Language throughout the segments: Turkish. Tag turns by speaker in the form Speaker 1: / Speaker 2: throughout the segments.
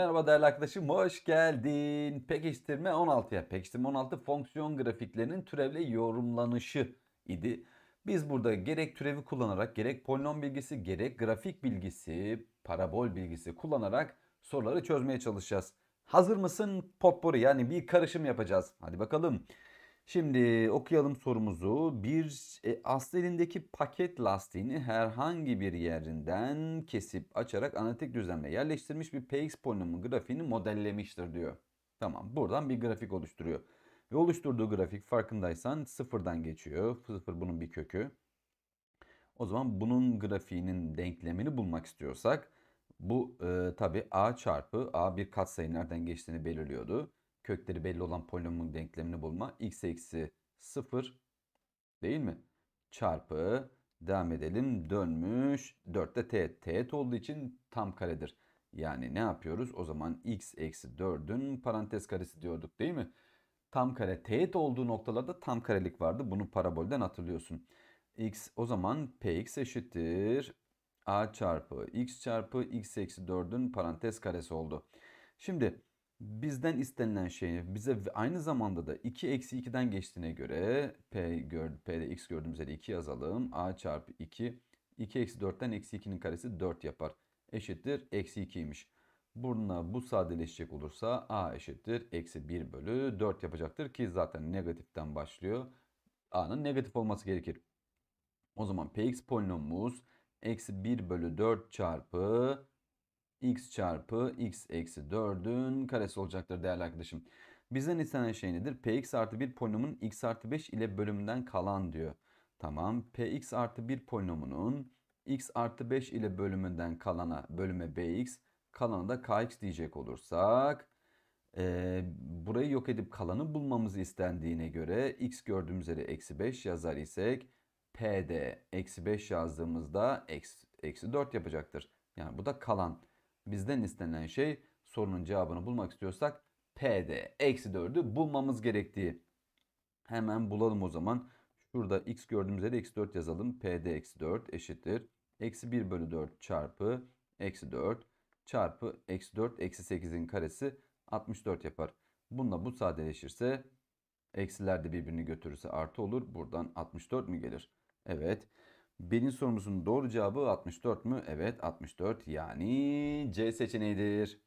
Speaker 1: merhaba değerli arkadaşım, hoş geldin. Pekiştirme 16'ya. Pekiştirme 16 fonksiyon grafiklerinin türevle yorumlanışı idi. Biz burada gerek türevi kullanarak, gerek polinom bilgisi, gerek grafik bilgisi, parabol bilgisi kullanarak soruları çözmeye çalışacağız. Hazır mısın? Potpourri yani bir karışım yapacağız. Hadi bakalım. Şimdi okuyalım sorumuzu. Bir e, astelindeki paket lastiğini herhangi bir yerinden kesip açarak analitik düzlemle yerleştirmiş bir PX polinomu grafiğini modellemiştir diyor. Tamam buradan bir grafik oluşturuyor. Ve oluşturduğu grafik farkındaysan sıfırdan geçiyor. Sıfır bunun bir kökü. O zaman bunun grafiğinin denklemini bulmak istiyorsak bu e, tabi a çarpı a bir katsayı nereden geçtiğini belirliyordu kökleri belli olan polinomun denklemini bulma. x eksi 0 değil mi? Çarpı devam edelim dönmüş 4'te teğet. Teğet olduğu için tam karedir. Yani ne yapıyoruz? O zaman x eksi 4'ün parantez karesi diyorduk değil mi? Tam kare teğet olduğu noktalarda tam karelik vardı. Bunu parabolden hatırlıyorsun. x o zaman px eşittir a çarpı x çarpı x eksi 4'ün parantez karesi oldu. Şimdi bizden istenilen şey bize aynı zamanda da 2 eksi 2'den geçtiğine göre P gör, P'de x gördüğümüz yere 2 yazalım. A çarpı 2. 2 eksi 4'ten eksi 2'nin karesi 4 yapar. Eşittir eksi 2'ymiş. Buna bu sadeleşecek olursa A eşittir eksi 1 bölü 4 yapacaktır ki zaten negatiften başlıyor. A'nın negatif olması gerekir. O zaman Px polinomumuz eksi 1 bölü 4 çarpı x çarpı x eksi 4'ün karesi olacaktır değerli arkadaşım. Bizden istenen şey nedir? px artı bir polinomun x artı 5 ile bölümünden kalan diyor. Tamam px artı bir polinomunun x artı 5 ile bölümünden kalana bölüme bx kalanı da kx diyecek olursak e, burayı yok edip kalanı bulmamız istendiğine göre x gördüğümüz yere eksi 5 yazar isek p'de eksi 5 yazdığımızda eksi, eksi 4 yapacaktır. Yani bu da kalan bizden istenen şey sorunun cevabını bulmak istiyorsak P'de eksi 4'ü bulmamız gerektiği. Hemen bulalım o zaman. Şurada x gördüğümüz yere eksi 4 yazalım. P'de eksi 4 eşittir. Eksi 1 bölü 4 çarpı eksi 4 çarpı eksi 4 eksi 8'in karesi 64 yapar. Bununla bu sadeleşirse eksiler de birbirini götürürse artı olur. Buradan 64 mi gelir? Evet. Birinci sorumuzun doğru cevabı 64 mü? Evet 64 yani C seçeneğidir.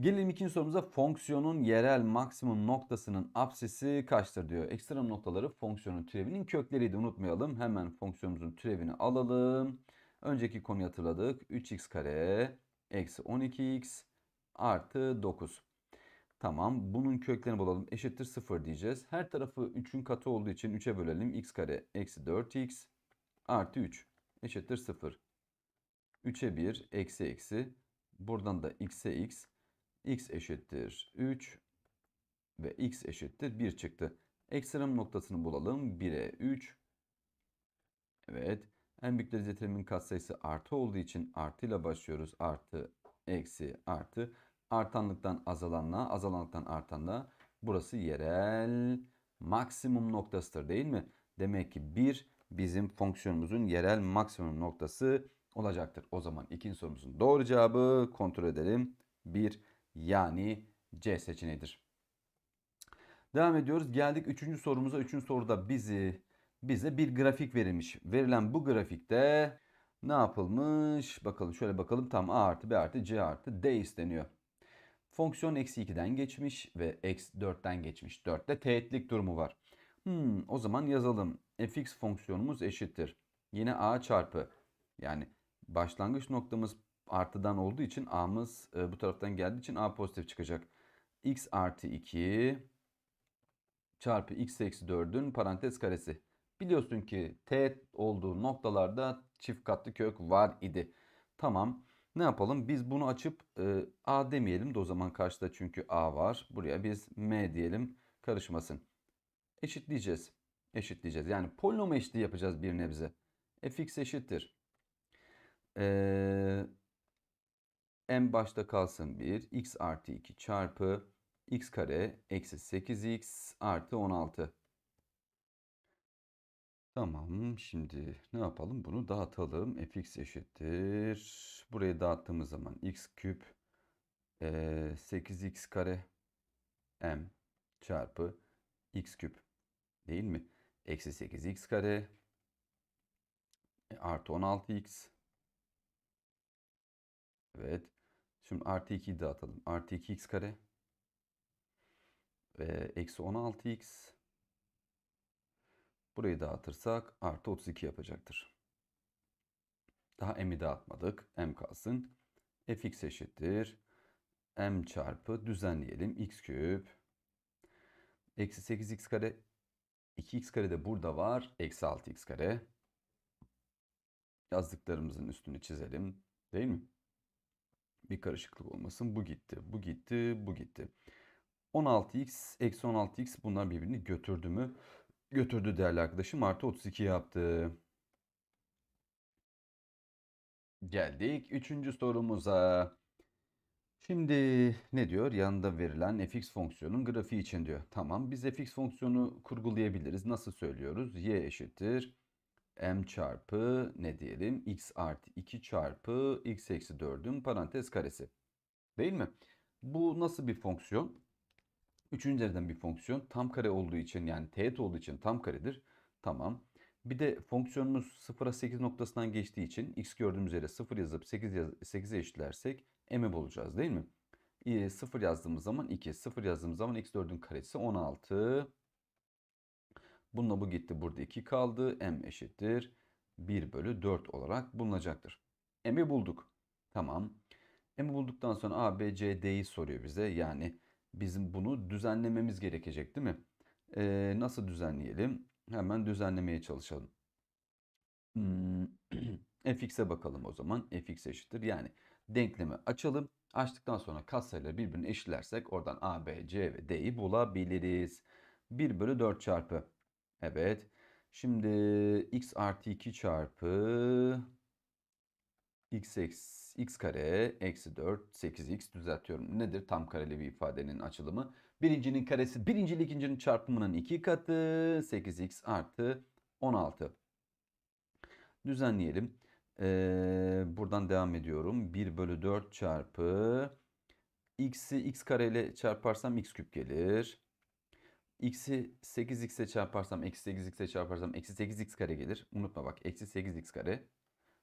Speaker 1: Gelelim ikinci sorumuza fonksiyonun yerel maksimum noktasının apsisi kaçtır diyor. Ekstrem noktaları fonksiyonun türevinin kökleriydi unutmayalım. Hemen fonksiyonumuzun türevini alalım. Önceki konuyu hatırladık. 3x kare eksi 12x artı 9. Tamam bunun köklerini bulalım. Eşittir 0 diyeceğiz. Her tarafı 3'ün katı olduğu için 3'e bölelim. x kare eksi 4x artı 3 eşittir 0. 3'e 1 eksi eksi. Buradan da x'e x. x eşittir 3 ve x eşittir 1 çıktı. Ekstrem noktasını bulalım. 1'e 3. Evet. En büyük dereceli terimin katsayısı artı olduğu için artı ile başlıyoruz. Artı, eksi, artı artanlıktan azalanla, azalanlıktan artanla burası yerel maksimum noktasıdır değil mi? Demek ki 1 bizim fonksiyonumuzun yerel maksimum noktası olacaktır. O zaman ikinci sorumuzun doğru cevabı kontrol edelim. 1 yani C seçeneğidir. Devam ediyoruz. Geldik üçüncü sorumuza. Üçüncü soruda bizi bize bir grafik verilmiş. Verilen bu grafikte ne yapılmış? Bakalım şöyle bakalım. Tam A artı B artı C artı D isteniyor. Fonksiyon eksi 2'den geçmiş ve eksi 4'ten geçmiş. 4'te teğetlik durumu var. Hmm, o zaman yazalım. fx fonksiyonumuz eşittir. Yine a çarpı yani başlangıç noktamız artıdan olduğu için a'mız e, bu taraftan geldiği için a pozitif çıkacak. x artı 2 çarpı x eksi 4'ün parantez karesi. Biliyorsun ki teğet olduğu noktalarda çift katlı kök var idi. Tamam. Ne yapalım? Biz bunu açıp e, A demeyelim de o zaman karşıda çünkü A var. Buraya biz M diyelim karışmasın. Eşitleyeceğiz. Eşitleyeceğiz. Yani polinom eşitliği yapacağız bir nebze. fx eşittir. E, m başta kalsın 1. x artı 2 çarpı x kare eksi 8x artı 16. Tamam şimdi ne yapalım bunu dağıtalım. fx eşittir. Buraya dağıttığımız zaman x küp 8x e, kare m çarpı x küp değil mi? Eksi 8x kare e, artı 16x Evet. Şimdi artı 2'yi dağıtalım. Artı 2x kare e, eksi 16x Burayı dağıtırsak artı 32 yapacaktır. Daha m'i dağıtmadık. m kalsın. fx eşittir. m çarpı düzenleyelim. x küp. Eksi 8x kare. 2x kare de burada var. Eksi 6x kare. Yazdıklarımızın üstünü çizelim. Değil mi? Bir karışıklık olmasın. Bu gitti. Bu gitti. Bu gitti. 16x eksi 16x bunlar birbirini götürdü mü? götürdü değerli arkadaşım. Artı 32 yaptı. Geldik 3. sorumuza. Şimdi ne diyor? Yanında verilen fx fonksiyonun grafiği için diyor. Tamam biz fx fonksiyonu kurgulayabiliriz. Nasıl söylüyoruz? y eşittir m çarpı ne diyelim x artı 2 çarpı x eksi 4'ün parantez karesi. Değil mi? Bu nasıl bir fonksiyon? Üçüncü dereceden bir fonksiyon tam kare olduğu için yani teğet olduğu için tam karedir. Tamam. Bir de fonksiyonumuz 0'a 8 noktasından geçtiği için x gördüğümüz yere 0 yazıp 8 yaz 8'e eşitlersek m bulacağız değil mi? E, 0 yazdığımız zaman 2, 0 yazdığımız zaman x4'ün karesi 16. Bununla bu gitti. Burada 2 kaldı. m eşittir 1 bölü 4 olarak bulunacaktır. m'i bulduk. Tamam. m'i bulduktan sonra a, b, c, d'yi soruyor bize. Yani bizim bunu düzenlememiz gerekecek değil mi? Ee, nasıl düzenleyelim? Hemen düzenlemeye çalışalım. Hmm. fx'e bakalım o zaman. fx eşittir. Yani denklemi açalım. Açtıktan sonra katsayıları birbirine eşitlersek oradan a, b, c ve d'yi bulabiliriz. 1 bölü 4 çarpı. Evet. Şimdi x artı 2 çarpı x eksi x, kare, eksi 4, 8x düzeltiyorum. Nedir tam kareli bir ifadenin açılımı? Birincinin karesi, birinci ile ikincinin çarpımının iki katı, 8x artı 16. Düzenleyelim. Ee, buradan devam ediyorum. 1 bölü 4 çarpı x'i x kare ile çarparsam x küp gelir. x'i 8x'e çarparsam, eksi 8x'e çarparsam eksi 8x kare gelir. Unutma bak eksi 8x kare.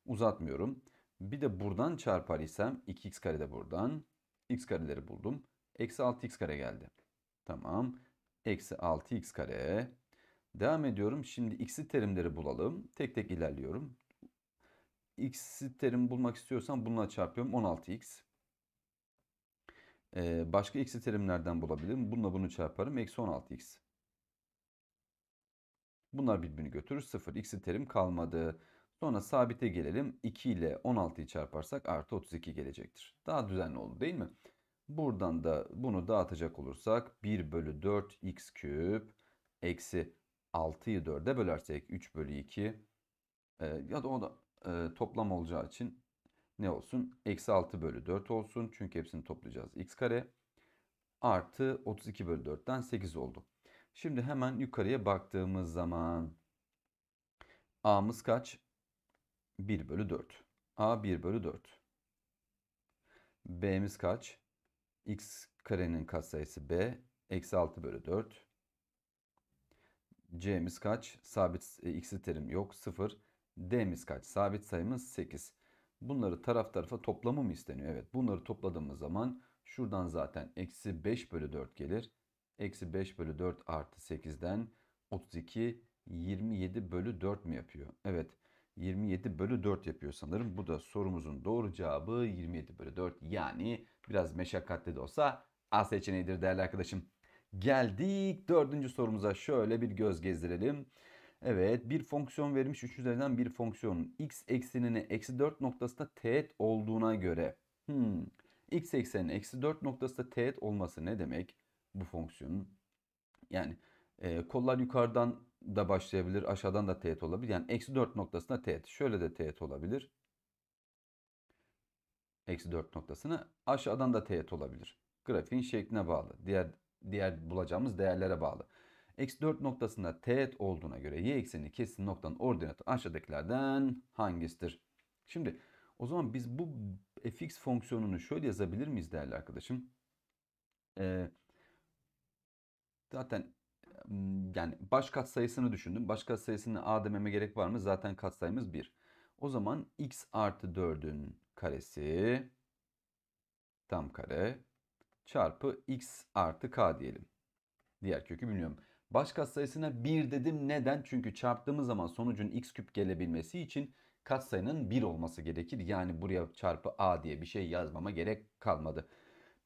Speaker 1: Uzatmıyorum. Bir de buradan çarpar isem 2x kare de buradan. x kareleri buldum. Eksi 6x kare geldi. Tamam. Eksi 6x kare. Devam ediyorum. Şimdi x'i terimleri bulalım. Tek tek ilerliyorum. x'i terim bulmak istiyorsam bununla çarpıyorum. 16x. Ee, başka x'i terimlerden bulabilirim. Bununla bunu çarparım. Eksi 16x. Bunlar birbirini götürür. 0. x'i terim kalmadı. Sonra sabite gelelim. 2 ile 16'yı çarparsak artı 32 gelecektir. Daha düzenli oldu değil mi? Buradan da bunu dağıtacak olursak 1 bölü 4 x küp eksi 6'yı 4'e bölersek 3 bölü 2 e, ya da o da e, toplam olacağı için ne olsun? Eksi 6 bölü 4 olsun. Çünkü hepsini toplayacağız. x kare artı 32 bölü 4'ten 8 oldu. Şimdi hemen yukarıya baktığımız zaman a'mız kaç? 1 bölü 4. A 1 bölü 4. B'miz kaç? X karenin katsayısı B. Eksi 6 bölü 4. C'miz kaç? Sabit e, x'li terim yok. 0. D'miz kaç? Sabit sayımız 8. Bunları taraf tarafa toplamı mı isteniyor? Evet. Bunları topladığımız zaman şuradan zaten eksi 5 bölü 4 gelir. Eksi 5 bölü 4 artı 8'den 32 27 bölü 4 mi yapıyor? Evet. 27 bölü 4 yapıyor sanırım. Bu da sorumuzun doğru cevabı 27 bölü 4. Yani biraz meşakkatli de olsa A seçeneğidir değerli arkadaşım. Geldik dördüncü sorumuza şöyle bir göz gezdirelim. Evet bir fonksiyon verilmiş 3 üzerinden bir fonksiyonun x eksenini eksi 4 noktasında teğet olduğuna göre hmm, x ekseninin eksi 4 noktasında teğet olması ne demek bu fonksiyonun? Yani e, kollar yukarıdan da başlayabilir. Aşağıdan da teğet olabilir. Yani eksi 4 noktasına teğet. Şöyle de teğet olabilir. Eksi 4 noktasına aşağıdan da teğet olabilir. Grafiğin şekline bağlı. Diğer diğer bulacağımız değerlere bağlı. Eksi 4 noktasında teğet olduğuna göre y ekseni kesin noktanın ordinatı aşağıdakilerden hangisidir? Şimdi o zaman biz bu fx fonksiyonunu şöyle yazabilir miyiz değerli arkadaşım? Ee, zaten yani baş katsayısını düşündüm. Baş katsayısını a dememe gerek var mı? Zaten katsayımız 1. O zaman x artı 4'ün karesi tam kare çarpı x artı k diyelim. Diğer kökü bilmiyorum. Baş katsayısına 1 dedim. Neden? Çünkü çarptığımız zaman sonucun x küp gelebilmesi için katsayının 1 olması gerekir. Yani buraya çarpı a diye bir şey yazmama gerek kalmadı.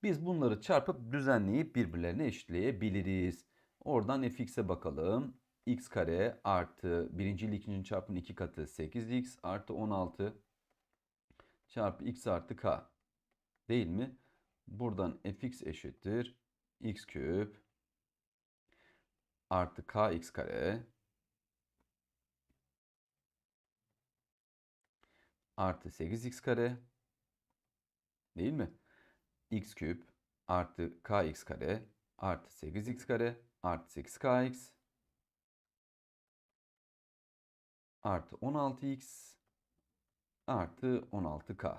Speaker 1: Biz bunları çarpıp düzenleyip birbirlerine eşitleyebiliriz. Oradan fx'e bakalım. x kare artı birinci ile ikinci çarpımın iki katı 8x artı 16 çarpı x artı k değil mi? Buradan fx eşittir x küp artı kx kare artı 8x kare değil mi? x küp artı kx kare artı 8x kare artı 8kx artı 16x artı 16k.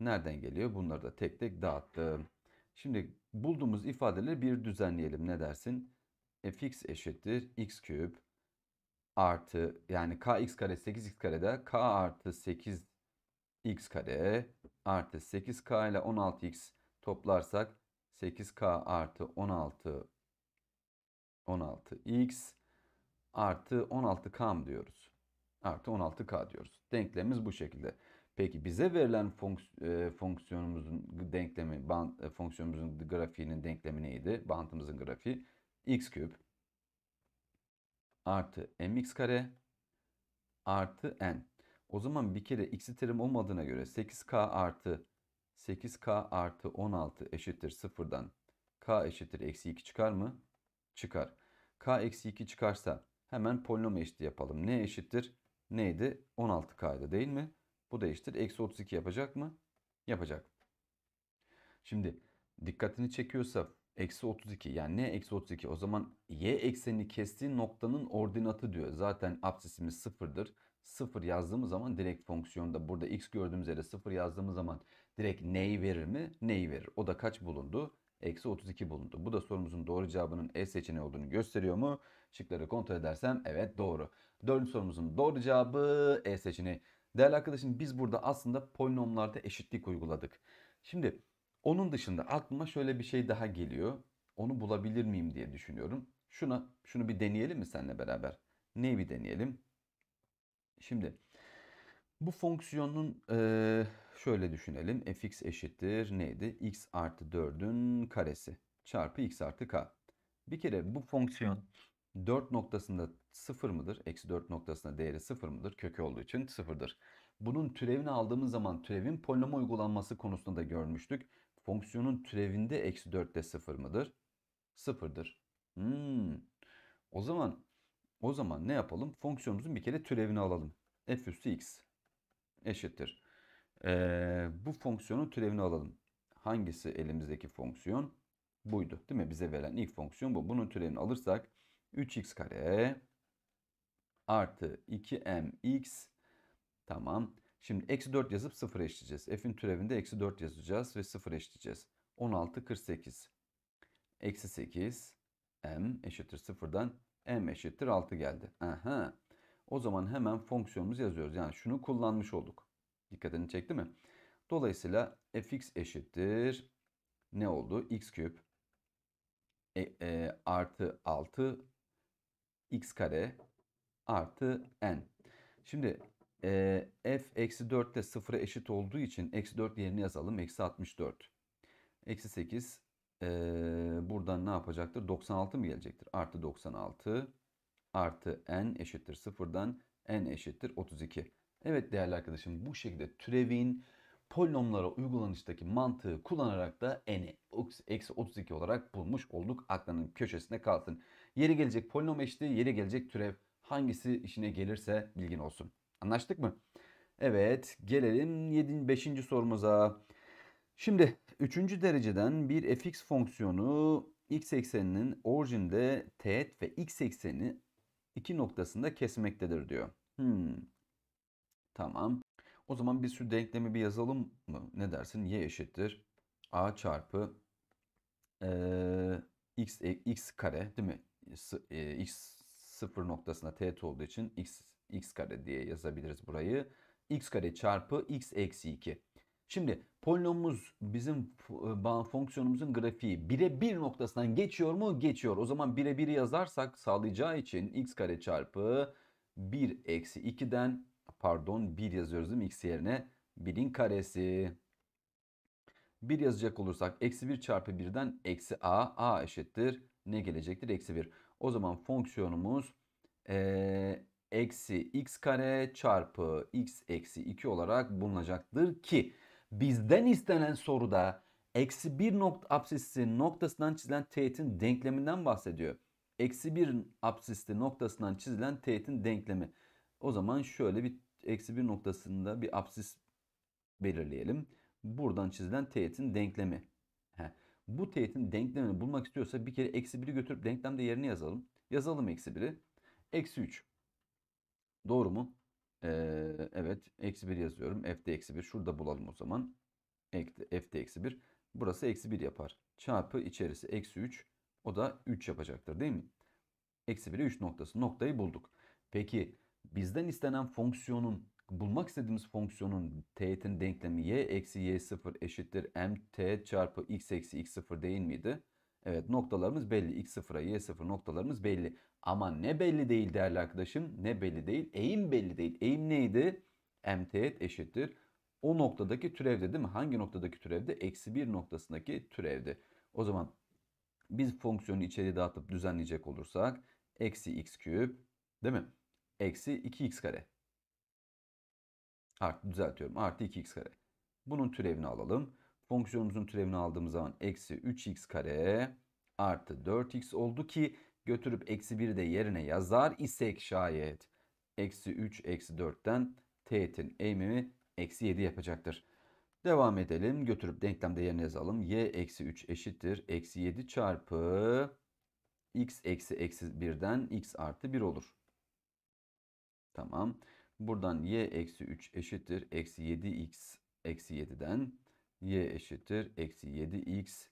Speaker 1: Nereden geliyor? Bunları da tek tek dağıttım. Şimdi bulduğumuz ifadeleri bir düzenleyelim. Ne dersin? fx eşittir x küp artı yani kx kare 8x karede k artı 8 x kare artı 8k ile 16x toplarsak 8k artı 16 16x artı 16k diyoruz? Artı 16k diyoruz. Denklemimiz bu şekilde. Peki bize verilen fonks- e, fonksiyonumuzun denklemi, band, e, fonksiyonumuzun grafiğinin denklemi neydi? Bantımızın grafiği x küp artı mx kare artı n. O zaman bir kere x'i terim olmadığına göre 8k artı 8k artı 16 eşittir 0'dan k eşittir eksi 2 çıkar mı? çıkar. K-2 çıkarsa hemen polinom eşit yapalım. Ne eşittir? Neydi? 16K'ydı değil mi? Bu da eşittir. Eksi 32 yapacak mı? Yapacak. Şimdi dikkatini çekiyorsa eksi 32 yani ne eksi 32 o zaman y eksenini kestiği noktanın ordinatı diyor. Zaten absisimiz sıfırdır. sıfır yazdığımız zaman direkt fonksiyonda burada x gördüğümüz yere 0 yazdığımız zaman direkt neyi verir mi? Neyi verir? O da kaç bulundu? eksi 32 bulundu. Bu da sorumuzun doğru cevabının E seçeneği olduğunu gösteriyor mu? Şıkları kontrol edersem evet doğru. Dördüncü sorumuzun doğru cevabı E seçeneği. Değerli arkadaşım biz burada aslında polinomlarda eşitlik uyguladık. Şimdi onun dışında aklıma şöyle bir şey daha geliyor. Onu bulabilir miyim diye düşünüyorum. Şuna şunu bir deneyelim mi seninle beraber? Neyi bir deneyelim? Şimdi bu fonksiyonun e, şöyle düşünelim. fx eşittir neydi? x artı 4'ün karesi çarpı x artı k. Bir kere bu fonksiyon 4 noktasında 0 mıdır? Eksi 4 noktasında değeri 0 mıdır? Kökü olduğu için 0'dır. Bunun türevini aldığımız zaman türevin polinom uygulanması konusunda da görmüştük. Fonksiyonun türevinde eksi 4'te 0 mıdır? 0'dır. Hmm. O zaman o zaman ne yapalım? Fonksiyonumuzun bir kere türevini alalım. f üstü x eşittir. Ee, bu fonksiyonun türevini alalım. Hangisi elimizdeki fonksiyon? Buydu değil mi? Bize verilen ilk fonksiyon bu. Bunun türevini alırsak 3x kare artı 2mx tamam. Şimdi eksi 4 yazıp 0 eşleyeceğiz. F'in türevinde eksi 4 yazacağız ve 0 eşleyeceğiz. 16 48 eksi 8 m eşittir 0'dan m eşittir 6 geldi. Aha. O zaman hemen fonksiyonumuzu yazıyoruz. Yani şunu kullanmış olduk. Dikkatini çekti mi? Dolayısıyla fx eşittir. Ne oldu? x küp e, e, artı 6 x kare artı n. Şimdi e, f eksi 4 de 0'a eşit olduğu için eksi 4 yerine yazalım. Eksi 64. Eksi 8 e, buradan ne yapacaktır? 96 mı gelecektir? Artı 96 artı n eşittir 0'dan n eşittir 32. Evet değerli arkadaşım bu şekilde türevin polinomlara uygulanıştaki mantığı kullanarak da n'i eksi 32 olarak bulmuş olduk. Aklının köşesine kalsın. Yeri gelecek polinom eşliği, yeri gelecek türev hangisi işine gelirse bilgin olsun. Anlaştık mı? Evet gelelim 7. 5. sorumuza. Şimdi 3. dereceden bir fx fonksiyonu x ekseninin orijinde teğet ve x eksenini iki noktasında kesmektedir diyor. Hmm. Tamam. O zaman bir sürü denklemi bir yazalım mı? Ne dersin? Y eşittir. A çarpı e, x, e, x kare değil mi? S, e, x sıfır noktasına teğet olduğu için x, x kare diye yazabiliriz burayı. x kare çarpı x eksi 2. Şimdi polinomumuz bizim e, fonksiyonumuzun grafiği bire bir noktasından geçiyor mu? Geçiyor. O zaman bire bir yazarsak sağlayacağı için x kare çarpı 1 eksi 2'den pardon 1 yazıyoruz değil mi? X yerine 1'in karesi. 1 yazacak olursak eksi 1 çarpı 1'den eksi a. a eşittir. Ne gelecektir? Eksi 1. O zaman fonksiyonumuz e, eksi x kare çarpı x eksi 2 olarak bulunacaktır ki bizden istenen soruda eksi 1 nokta apsisinin noktasından çizilen teğetin denkleminden bahsediyor. Eksi 1 apsisli noktasından çizilen teğetin denklemi. O zaman şöyle bir eksi 1 noktasında bir apsis belirleyelim. Buradan çizilen teğetin denklemi. He. Bu teğetin denklemini bulmak istiyorsa bir kere eksi 1'i götürüp denklemde yerini yazalım. Yazalım eksi 1'i. Eksi 3. Doğru mu? Ee, evet. Eksi 1 yazıyorum. F'de eksi 1. Şurada bulalım o zaman. F'de eksi 1. Burası eksi 1 yapar. Çarpı içerisi eksi 3. O da 3 yapacaktır değil mi? Eksi 1'e 3 noktası. Noktayı bulduk. Peki bizden istenen fonksiyonun bulmak istediğimiz fonksiyonun teğetin denklemi y eksi y sıfır eşittir m mt çarpı x eksi x sıfır değil miydi? Evet noktalarımız belli. x0'a y sıfır noktalarımız belli. Ama ne belli değil değerli arkadaşım? Ne belli değil? Eğim belli değil. Eğim neydi? m teğet eşittir. O noktadaki türevde değil mi? Hangi noktadaki türevde? Eksi bir noktasındaki türevde. O zaman biz fonksiyonu içeri dağıtıp düzenleyecek olursak eksi x küp değil mi? eksi 2x kare. Artı düzeltiyorum. Artı 2x kare. Bunun türevini alalım. Fonksiyonumuzun türevini aldığımız zaman eksi 3x kare artı 4x oldu ki götürüp eksi 1'i de yerine yazar isek şayet. Eksi 3 eksi 4'ten teğetin eğimimi eksi 7 yapacaktır. Devam edelim. Götürüp denklemde yerine yazalım. y eksi 3 eşittir. Eksi 7 çarpı x eksi eksi 1'den x artı 1 olur. Tamam. Buradan y eksi 3 eşittir. Eksi 7x eksi 7'den y eşittir. Eksi 7x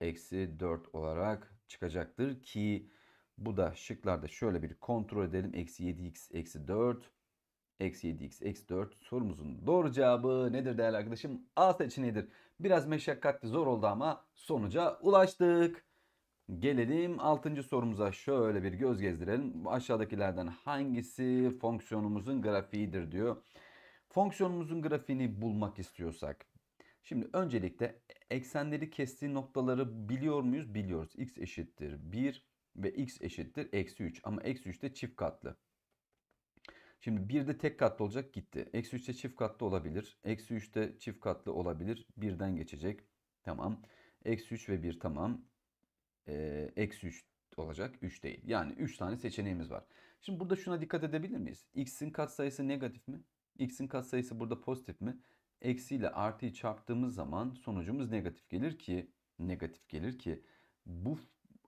Speaker 1: eksi 4 olarak çıkacaktır ki bu da şıklarda şöyle bir kontrol edelim. Eksi 7x eksi 4 eksi 7x eksi 4 sorumuzun doğru cevabı nedir değerli arkadaşım? A seçeneğidir. Biraz meşakkatli zor oldu ama sonuca ulaştık. Gelelim 6. sorumuza şöyle bir göz gezdirelim. Aşağıdakilerden hangisi fonksiyonumuzun grafiğidir diyor. Fonksiyonumuzun grafiğini bulmak istiyorsak. Şimdi öncelikle eksenleri kestiği noktaları biliyor muyuz? Biliyoruz. x eşittir 1 ve x eşittir eksi 3. Ama eksi 3 de çift katlı. Şimdi 1 de tek katlı olacak gitti. Eksi 3'te çift katlı olabilir. Eksi 3'te çift katlı olabilir. 1'den geçecek. Tamam. Eksi 3 ve 1 tamam eksi 3 olacak 3 değil. Yani 3 tane seçeneğimiz var. Şimdi burada şuna dikkat edebilir miyiz? X'in katsayısı negatif mi? X'in katsayısı burada pozitif mi? Eksi ile artıyı çarptığımız zaman sonucumuz negatif gelir ki negatif gelir ki bu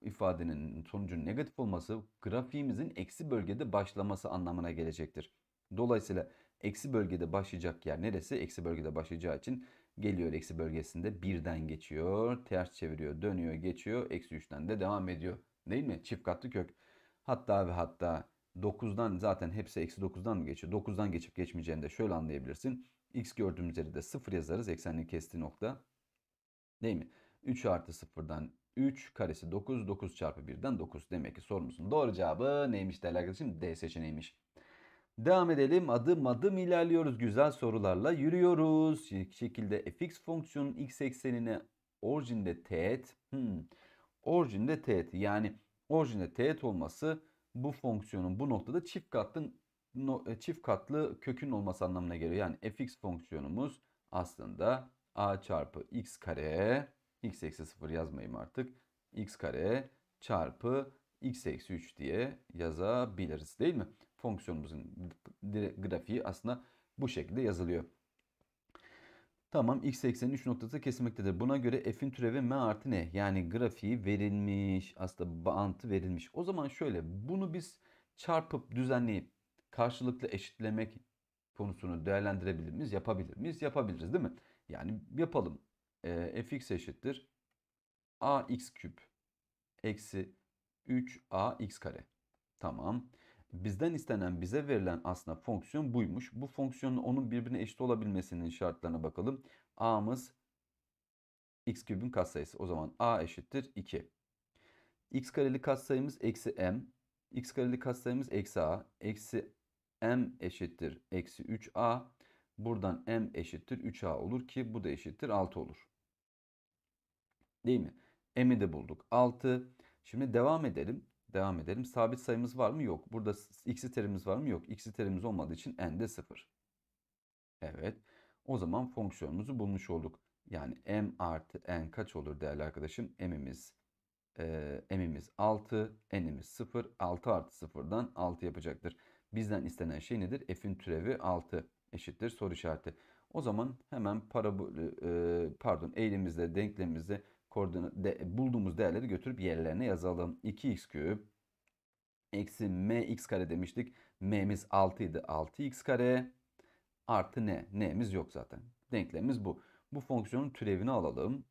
Speaker 1: ifadenin sonucun negatif olması grafiğimizin eksi bölgede başlaması anlamına gelecektir. Dolayısıyla eksi bölgede başlayacak yer neresi? Eksi bölgede başlayacağı için Geliyor eksi bölgesinde birden geçiyor. Ters çeviriyor, dönüyor, geçiyor. Eksi 3'ten de devam ediyor. Değil mi? Çift katlı kök. Hatta ve hatta 9'dan zaten hepsi eksi 9'dan mı geçiyor? 9'dan geçip geçmeyeceğini de şöyle anlayabilirsin. X gördüğümüz üzere de 0 yazarız. Eksenli kestiği nokta. Değil mi? 3 artı 0'dan 3 karesi 9. 9 çarpı 1'den 9. Demek ki sorumuzun doğru cevabı neymiş değerli arkadaşım? D seçeneğiymiş. Devam edelim. Adım adım ilerliyoruz. Güzel sorularla yürüyoruz. Şekilde fx fonksiyonun x eksenine orijinde teğet. Hmm. Orijinde teğet. Yani orijinde teğet olması bu fonksiyonun bu noktada çift katlı e, çift katlı kökün olması anlamına geliyor. Yani fx fonksiyonumuz aslında a çarpı x kare x eksi 0 yazmayayım artık. x kare çarpı x eksi 3 diye yazabiliriz değil mi? fonksiyonumuzun grafiği aslında bu şekilde yazılıyor. Tamam x eksenin 3 noktası kesilmektedir. Buna göre f'in türevi m artı ne? Yani grafiği verilmiş. Aslında bağıntı verilmiş. O zaman şöyle bunu biz çarpıp düzenleyip karşılıklı eşitlemek konusunu değerlendirebilir miyiz? Yapabilir miyiz? Yapabiliriz değil mi? Yani yapalım. E, fx eşittir. ax küp eksi 3ax kare. Tamam bizden istenen, bize verilen aslında fonksiyon buymuş. Bu fonksiyonun onun birbirine eşit olabilmesinin şartlarına bakalım. A'mız x küpün katsayısı. O zaman A eşittir 2. x kareli katsayımız eksi m. x kareli katsayımız eksi a. Eksi m eşittir eksi 3a. Buradan m eşittir 3a olur ki bu da eşittir 6 olur. Değil mi? M'i de bulduk. 6. Şimdi devam edelim. Devam edelim. Sabit sayımız var mı? Yok. Burada x'i terimiz var mı? Yok. X'i terimiz olmadığı için n de 0. Evet. O zaman fonksiyonumuzu bulmuş olduk. Yani m artı n kaç olur değerli arkadaşım? M'imiz e, m'imiz 6, n'imiz 0. 6 artı 0'dan 6 yapacaktır. Bizden istenen şey nedir? F'in türevi 6 eşittir soru işareti. O zaman hemen parabol, e, e pardon eğilimizde denklemimizi koordinat de, bulduğumuz değerleri götürüp yerlerine yazalım. 2x küp eksi mx kare demiştik. m'miz 6 idi. 6x kare artı n. n'miz yok zaten. Denklemimiz bu. Bu fonksiyonun türevini alalım.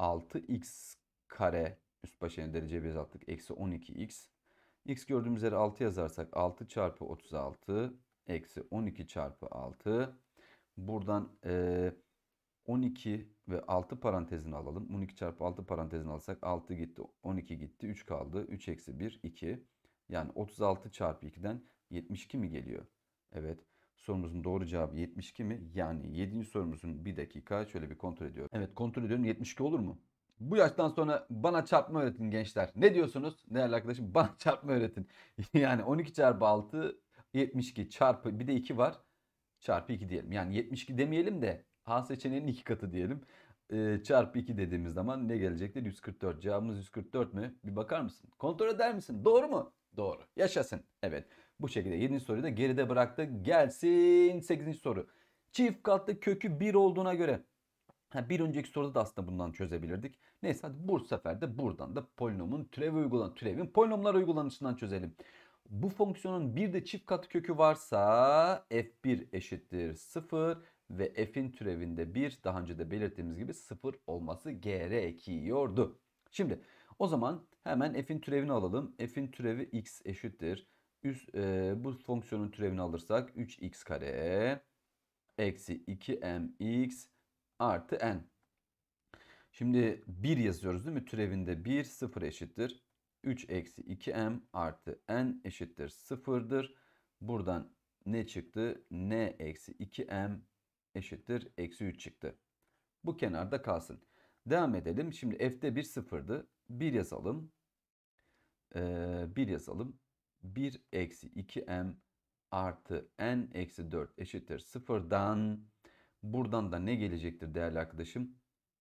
Speaker 1: 6x kare üst başa yani derece bir azalttık. Eksi 12x. x gördüğümüz yere 6 yazarsak 6 çarpı 36 eksi 12 çarpı 6. Buradan e, 12 ve 6 parantezini alalım. 12 çarpı 6 parantezini alsak 6 gitti, 12 gitti, 3 kaldı. 3 eksi 1, 2. Yani 36 çarpı 2'den 72 mi geliyor? Evet. Sorumuzun doğru cevabı 72 mi? Yani 7. sorumuzun bir dakika şöyle bir kontrol ediyorum. Evet kontrol ediyorum 72 olur mu? Bu yaştan sonra bana çarpma öğretin gençler. Ne diyorsunuz? Değerli arkadaşım bana çarpma öğretin. yani 12 çarpı 6 72 çarpı bir de 2 var. Çarpı 2 diyelim. Yani 72 demeyelim de H seçeneğinin iki katı diyelim. E, çarpı 2 dediğimiz zaman ne gelecektir? 144. Cevabımız 144 mü? Bir bakar mısın? Kontrol eder misin? Doğru mu? Doğru. Yaşasın. Evet. Bu şekilde 7. soruyu da geride bıraktı. Gelsin 8. soru. Çift katlı kökü 1 olduğuna göre. Ha, bir önceki soruda da aslında bundan çözebilirdik. Neyse hadi bu sefer de buradan da polinomun türevi uygulan türevin polinomlar uygulanışından çözelim. Bu fonksiyonun bir de çift katı kökü varsa f1 eşittir 0 ve f'in türevinde 1 daha önce de belirttiğimiz gibi 0 olması gerekiyordu. Şimdi o zaman hemen f'in türevini alalım. f'in türevi x eşittir. Üst, e, bu fonksiyonun türevini alırsak 3x kare eksi 2mx artı n. Şimdi 1 yazıyoruz değil mi? Türevinde 1 0 eşittir. 3 eksi 2m artı n eşittir 0'dır. Buradan ne çıktı? n eksi 2m eşittir eksi 3 çıktı. Bu kenarda kalsın. Devam edelim. Şimdi f'de 1 sıfırdı. 1 yazalım. Ee, 1 yazalım. 1 eksi 2m artı n eksi 4 eşittir sıfırdan. Buradan da ne gelecektir değerli arkadaşım?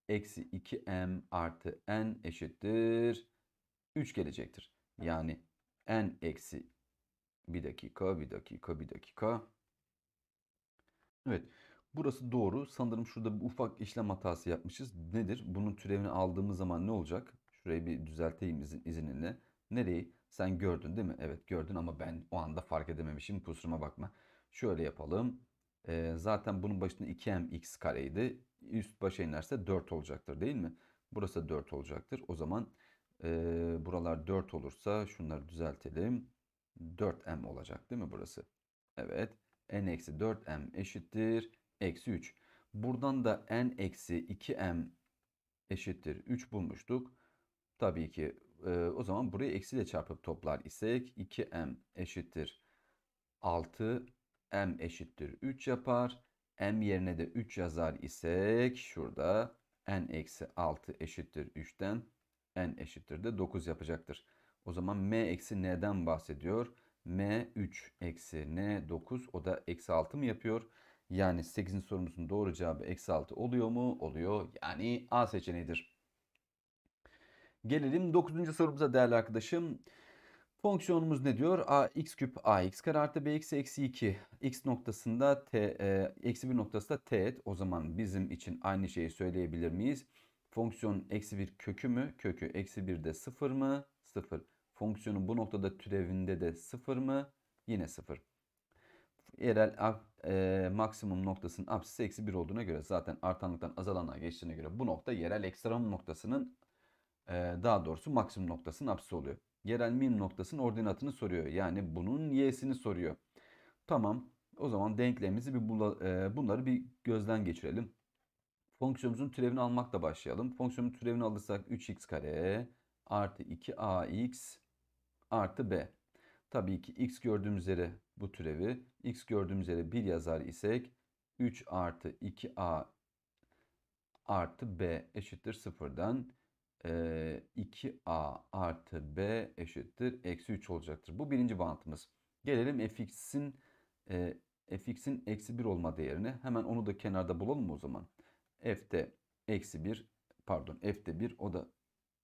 Speaker 1: Eksi 2m artı n eşittir 3 gelecektir. Yani n eksi bir dakika bir dakika bir dakika. Evet Burası doğru. Sanırım şurada bir ufak işlem hatası yapmışız. Nedir? Bunun türevini aldığımız zaman ne olacak? Şurayı bir düzelteyim izin, izninle. Nereyi? Sen gördün değil mi? Evet gördün ama ben o anda fark edememişim. Kusuruma bakma. Şöyle yapalım. Ee, zaten bunun başında 2mx kareydi. Üst başa inerse 4 olacaktır değil mi? Burası 4 olacaktır. O zaman e, buralar 4 olursa şunları düzeltelim. 4m olacak değil mi burası? Evet. n-4m eşittir eksi 3. Buradan da n eksi 2m eşittir 3 bulmuştuk. Tabii ki e, o zaman burayı eksiyle çarpıp toplar isek 2m eşittir 6 m eşittir 3 yapar. m yerine de 3 yazar isek şurada n eksi 6 eşittir 3'ten n eşittir de 9 yapacaktır. O zaman m eksi n'den bahsediyor. m 3 eksi n 9 o da eksi 6 mı yapıyor? Yani 8. sorumuzun doğru cevabı eksi 6 oluyor mu? Oluyor. Yani A seçeneğidir. Gelelim 9. sorumuza değerli arkadaşım. Fonksiyonumuz ne diyor? a x küp a x kare artı b x eksi 2 x noktasında t e, eksi 1 noktasında teğet. O zaman bizim için aynı şeyi söyleyebilir miyiz? Fonksiyonun eksi 1 kökü mü? Kökü eksi de 0 mı? 0. Fonksiyonun bu noktada türevinde de 0 mı? Yine 0 yerel e, maksimum noktasının apsisi eksi 1 olduğuna göre zaten artanlıktan azalana geçtiğine göre bu nokta yerel ekstremum noktasının e, daha doğrusu maksimum noktasının apsisi oluyor. Yerel minim noktasının ordinatını soruyor. Yani bunun y'sini soruyor. Tamam o zaman denklemimizi bir bula, e, bunları bir gözden geçirelim. Fonksiyonumuzun türevini almakla başlayalım. Fonksiyonun türevini alırsak 3x kare artı 2ax artı b. Tabii ki x gördüğümüz yere bu türevi. X gördüğümüz yere 1 yazar isek 3 artı 2A artı B eşittir 0'dan e, 2A artı B eşittir eksi 3 olacaktır. Bu birinci bağıntımız. Gelelim fx'in e, fx'in eksi 1 olma değerine. Hemen onu da kenarda bulalım o zaman. f'de eksi 1 pardon f'de 1 o da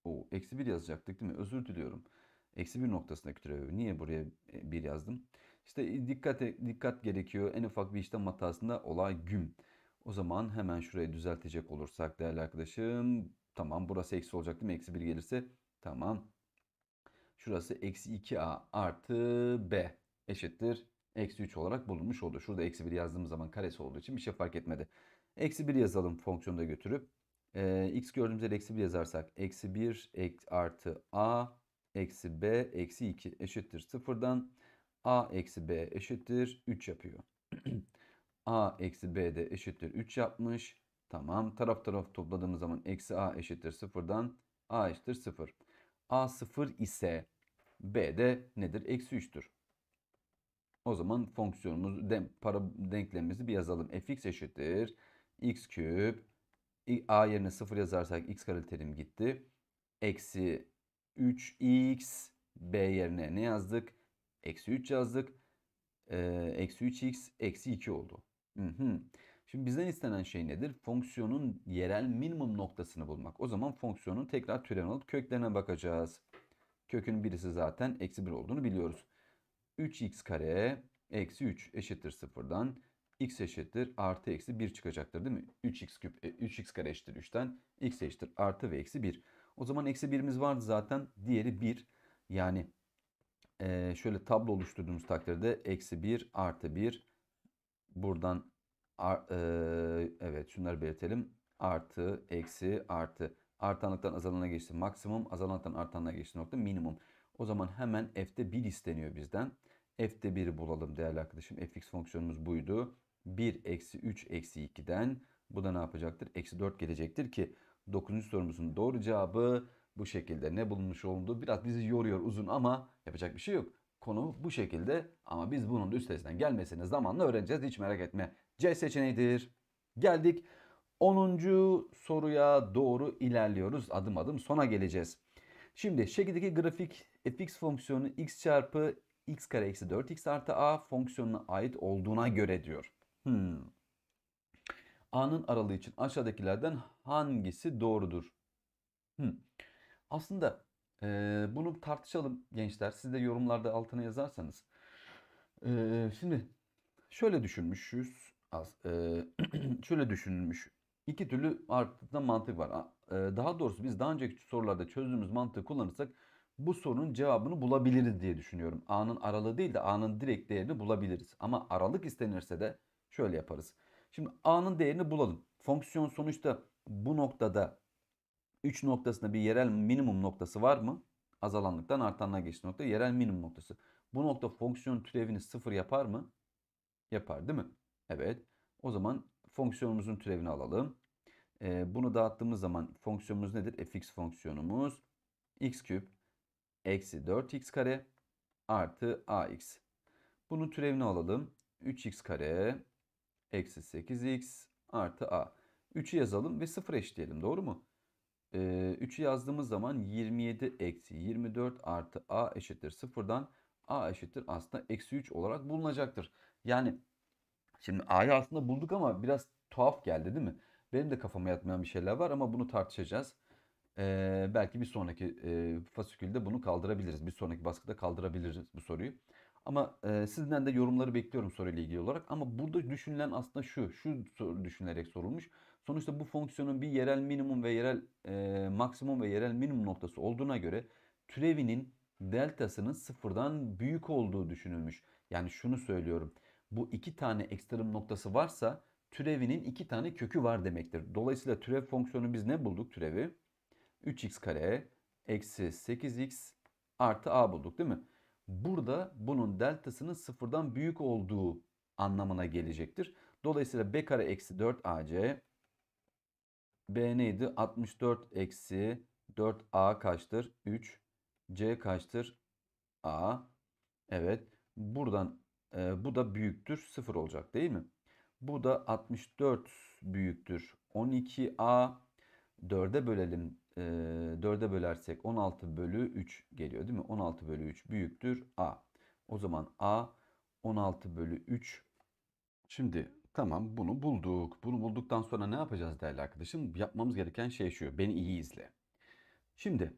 Speaker 1: o eksi 1 yazacaktık değil mi? Özür diliyorum. Eksi 1 noktasındaki türevi. Niye buraya 1 e, yazdım? İşte e, dikkat, e, dikkat gerekiyor. En ufak bir işlem hatasında olay güm. O zaman hemen şurayı düzeltecek olursak değerli arkadaşım. Tamam burası eksi olacak değil mi? Eksi 1 gelirse tamam. Şurası eksi 2a artı b eşittir. Eksi 3 olarak bulunmuş oldu. Şurada eksi 1 yazdığımız zaman karesi olduğu için bir şey fark etmedi. Eksi 1 yazalım fonksiyonda götürüp. Ee, x gördüğümüzde eksi 1 yazarsak. Eksi 1 artı a eksi b eksi 2 eşittir. Sıfırdan a eksi b eşittir 3 yapıyor. a eksi b de eşittir 3 yapmış. Tamam taraf taraf topladığımız zaman eksi a eşittir 0'dan a eşittir 0. a 0 ise b de nedir? Eksi 3'tür. O zaman fonksiyonumuz dem, para denklemimizi bir yazalım. fx eşittir x küp a yerine 0 yazarsak x kare terim gitti. Eksi 3x b yerine ne yazdık? Eksi 3 yazdık. Eksi 3x eksi 2 oldu. Hı hı. Şimdi bizden istenen şey nedir? Fonksiyonun yerel minimum noktasını bulmak. O zaman fonksiyonun tekrar türevini alıp köklerine bakacağız. Kökün birisi zaten eksi 1 olduğunu biliyoruz. 3x kare eksi 3 eşittir sıfırdan. x eşittir artı eksi 1 çıkacaktır değil mi? 3x küp 3x e, kare eşittir 3'ten x eşittir artı ve eksi 1. O zaman eksi 1'imiz vardı zaten. Diğeri 1. Yani ee, şöyle tablo oluşturduğumuz takdirde eksi 1 artı 1 buradan ar, e, evet şunları belirtelim. Artı, eksi, artı. Artanlıktan azalana geçti maksimum. Azalanlıktan artanlığa geçti nokta minimum. O zaman hemen f'de 1 isteniyor bizden. f'de 1'i bulalım değerli arkadaşım. fx fonksiyonumuz buydu. 1 eksi 3 eksi 2'den bu da ne yapacaktır? Eksi 4 gelecektir ki 9. sorumuzun doğru cevabı bu şekilde ne bulunmuş oldu biraz bizi yoruyor uzun ama yapacak bir şey yok. Konu bu şekilde ama biz bunun üstesinden gelmesini zamanla öğreneceğiz hiç merak etme. C seçeneğidir. Geldik 10. soruya doğru ilerliyoruz. Adım adım sona geleceğiz. Şimdi şekildeki grafik fx fonksiyonu x çarpı x kare eksi 4x artı a fonksiyonuna ait olduğuna göre diyor. Hmm. A'nın aralığı için aşağıdakilerden hangisi doğrudur? Hmm. Aslında e, bunu tartışalım gençler. Siz de yorumlarda altına yazarsanız. E, şimdi şöyle düşünmüşüz. Az, e, şöyle düşünülmüş. İki türlü artıda mantık var. E, daha doğrusu biz daha önceki sorularda çözdüğümüz mantığı kullanırsak bu sorunun cevabını bulabiliriz diye düşünüyorum. A'nın aralığı değil de A'nın direkt değerini bulabiliriz. Ama aralık istenirse de şöyle yaparız. Şimdi A'nın değerini bulalım. Fonksiyon sonuçta bu noktada 3 noktasında bir yerel minimum noktası var mı? Azalanlıktan artanlığa geçti nokta. Yerel minimum noktası. Bu nokta fonksiyon türevini sıfır yapar mı? Yapar değil mi? Evet. O zaman fonksiyonumuzun türevini alalım. Ee, bunu dağıttığımız zaman fonksiyonumuz nedir? fx fonksiyonumuz x küp eksi 4x kare artı ax. Bunun türevini alalım. 3x kare eksi 8x artı a. 3'ü yazalım ve sıfır eşitleyelim. Doğru mu? 3'ü yazdığımız zaman 27 eksi 24 artı a eşittir 0'dan a eşittir aslında eksi 3 olarak bulunacaktır. Yani şimdi a'yı aslında bulduk ama biraz tuhaf geldi değil mi? Benim de kafama yatmayan bir şeyler var ama bunu tartışacağız. Ee, belki bir sonraki e, fasikülde bunu kaldırabiliriz. Bir sonraki baskıda kaldırabiliriz bu soruyu. Ama e, sizden de yorumları bekliyorum soruyla ilgili olarak. Ama burada düşünülen aslında şu. Şu düşünülerek sorulmuş. Sonuçta bu fonksiyonun bir yerel minimum ve yerel e, maksimum ve yerel minimum noktası olduğuna göre türevinin deltasının sıfırdan büyük olduğu düşünülmüş. Yani şunu söylüyorum. Bu iki tane ekstrem noktası varsa türevinin iki tane kökü var demektir. Dolayısıyla türev fonksiyonu biz ne bulduk türevi? 3x kare eksi 8x artı a bulduk değil mi? Burada bunun deltasının sıfırdan büyük olduğu anlamına gelecektir. Dolayısıyla b kare eksi 4ac B neydi? 64 eksi 4A kaçtır? 3. C kaçtır? A. Evet. Buradan e, bu da büyüktür 0 olacak değil mi? Bu da 64 büyüktür. 12A 4'e bölelim. E, 4'e bölersek 16 bölü 3 geliyor değil mi? 16 bölü 3 büyüktür A. O zaman A 16 bölü 3. Şimdi Tamam bunu bulduk. Bunu bulduktan sonra ne yapacağız değerli arkadaşım? Yapmamız gereken şey şu. Beni iyi izle. Şimdi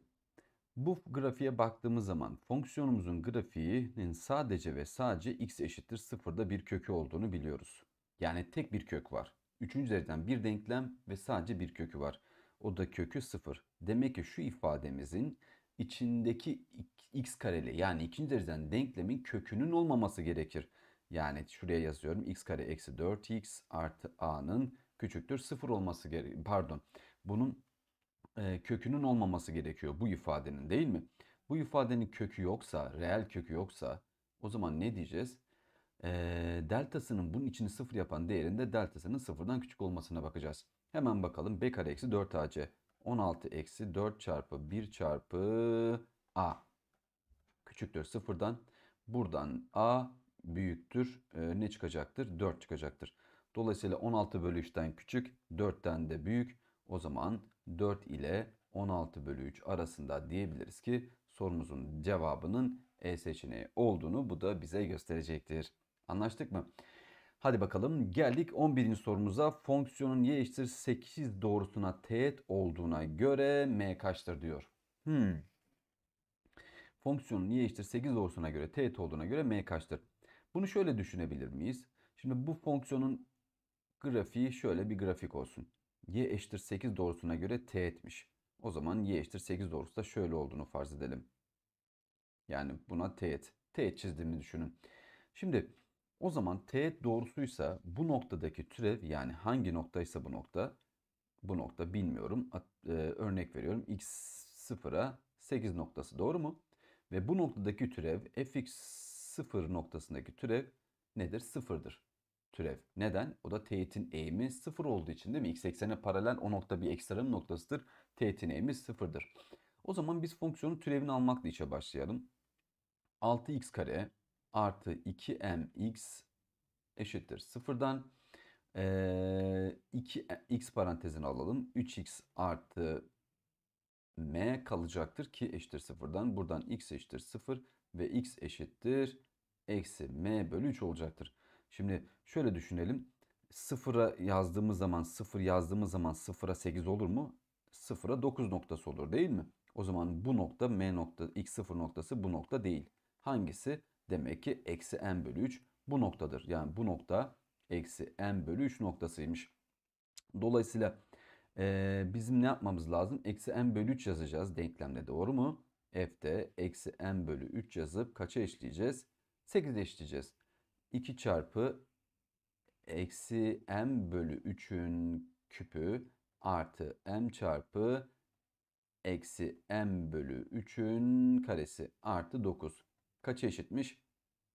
Speaker 1: bu grafiğe baktığımız zaman fonksiyonumuzun grafiğinin sadece ve sadece x eşittir sıfırda bir kökü olduğunu biliyoruz. Yani tek bir kök var. Üçüncü dereceden bir denklem ve sadece bir kökü var. O da kökü sıfır. Demek ki şu ifademizin içindeki x kareli yani ikinci dereceden denklemin kökünün olmaması gerekir. Yani şuraya yazıyorum x kare eksi 4x artı a'nın küçüktür 0 olması gerekiyor. Pardon bunun e, kökünün olmaması gerekiyor bu ifadenin değil mi? Bu ifadenin kökü yoksa, reel kökü yoksa o zaman ne diyeceğiz? E, deltasının bunun içini 0 yapan değerinde deltasının 0'dan küçük olmasına bakacağız. Hemen bakalım b kare eksi 4ac 16 eksi 4 çarpı 1 çarpı a küçüktür 0'dan. Buradan a büyüktür. E, ne çıkacaktır? 4 çıkacaktır. Dolayısıyla 16 bölü 3'ten küçük, 4'ten de büyük. O zaman 4 ile 16 bölü 3 arasında diyebiliriz ki sorumuzun cevabının E seçeneği olduğunu bu da bize gösterecektir. Anlaştık mı? Hadi bakalım geldik 11. sorumuza. Fonksiyonun y eşittir 8 doğrusuna teğet olduğuna göre m kaçtır diyor. Hmm. Fonksiyonun y eşittir 8 doğrusuna göre teğet olduğuna göre m kaçtır? Bunu şöyle düşünebilir miyiz? Şimdi bu fonksiyonun grafiği şöyle bir grafik olsun. y eşittir 8 doğrusuna göre t etmiş. O zaman y eşittir 8 doğrusu da şöyle olduğunu farz edelim. Yani buna teğet. Teğet çizdiğimi düşünün. Şimdi o zaman teğet doğrusuysa bu noktadaki türev yani hangi noktaysa bu nokta bu nokta bilmiyorum. At, e, örnek veriyorum x sıfıra 8 noktası doğru mu? Ve bu noktadaki türev fx sıfır noktasındaki türev nedir? Sıfırdır türev. Neden? O da teğetin eğimi sıfır olduğu için değil mi? X eksene paralel o nokta bir ekstrem noktasıdır. Teğetin eğimi sıfırdır. O zaman biz fonksiyonun türevini almakla işe başlayalım. 6x kare artı 2mx eşittir sıfırdan. Ee, 2x parantezini alalım. 3x artı m kalacaktır ki eşittir sıfırdan. Buradan x eşittir sıfır ve x eşittir eksi m bölü 3 olacaktır. Şimdi şöyle düşünelim. Sıfıra yazdığımız zaman sıfır yazdığımız zaman sıfıra 8 olur mu? Sıfıra 9 noktası olur değil mi? O zaman bu nokta m nokta x0 noktası bu nokta değil. Hangisi? Demek ki eksi m bölü 3 bu noktadır. Yani bu nokta eksi m bölü 3 noktasıymış. Dolayısıyla e, bizim ne yapmamız lazım? Eksi m bölü 3 yazacağız denklemde doğru mu? f'de eksi m bölü 3 yazıp kaça eşleyeceğiz? 8'e eşleyeceğiz. 2 çarpı eksi m bölü 3'ün küpü artı m çarpı eksi m bölü 3'ün karesi artı 9. Kaça eşitmiş?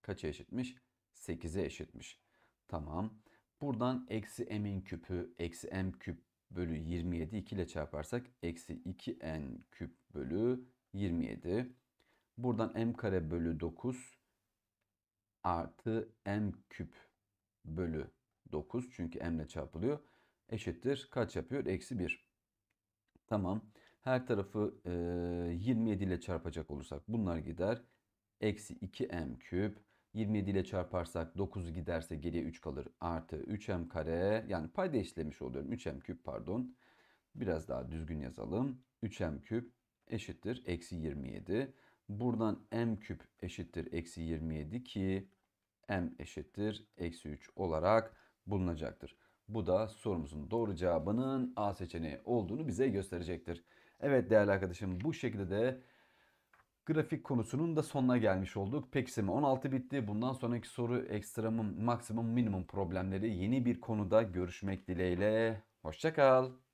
Speaker 1: Kaça eşitmiş? 8'e eşitmiş. Tamam. Buradan eksi m'in küpü eksi m küp bölü 27 2 ile çarparsak eksi 2n küp bölü 27. Buradan m kare bölü 9 artı m küp bölü 9 çünkü m ile çarpılıyor eşittir kaç yapıyor? Eksi 1. Tamam. Her tarafı e, 27 ile çarpacak olursak bunlar gider. Eksi 2m küp. 27 ile çarparsak 9 giderse geriye 3 kalır. Artı 3m kare. Yani payda işlemiş oluyorum. 3m küp pardon. Biraz daha düzgün yazalım. 3m küp eşittir eksi 27. Buradan m küp eşittir eksi 27 ki m eşittir eksi 3 olarak bulunacaktır. Bu da sorumuzun doğru cevabının A seçeneği olduğunu bize gösterecektir. Evet değerli arkadaşım bu şekilde de grafik konusunun da sonuna gelmiş olduk. Peksimi 16 bitti. Bundan sonraki soru ekstremum, maksimum, minimum problemleri yeni bir konuda görüşmek dileğiyle. Hoşçakal.